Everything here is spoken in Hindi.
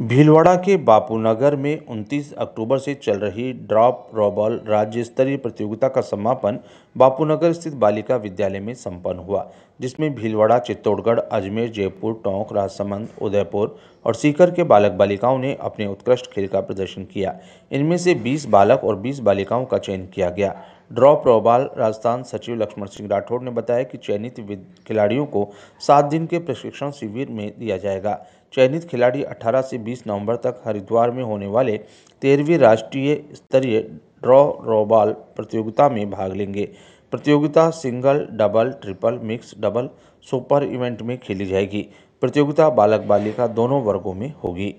भीलवाड़ा के बापूनगर में 29 अक्टूबर से चल रही ड्रॉप रॉबॉल राज्य स्तरीय प्रतियोगिता का समापन बापूनगर स्थित बालिका विद्यालय में संपन्न हुआ जिसमें भीलवाड़ा चित्तौड़गढ़ अजमेर जयपुर टोंक राजसमंद उदयपुर और सीकर के बालक बालिकाओं ने अपने उत्कृष्ट खेल का प्रदर्शन किया इनमें से 20 बालक और बीस बालिकाओं का चयन किया गया ड्रॉ प्रोबाल राजस्थान सचिव लक्ष्मण सिंह राठौड़ ने बताया कि चयनित खिलाड़ियों को सात दिन के प्रशिक्षण शिविर में दिया जाएगा चयनित खिलाड़ी 18 से 20 नवंबर तक हरिद्वार में होने वाले तेरहवीं राष्ट्रीय स्तरीय ड्रॉ रॉबाल प्रतियोगिता में भाग लेंगे प्रतियोगिता single double triple mix double super event में खेली जाएगी प्रतियोगिता बालक बालिका दोनों वर्गों में होगी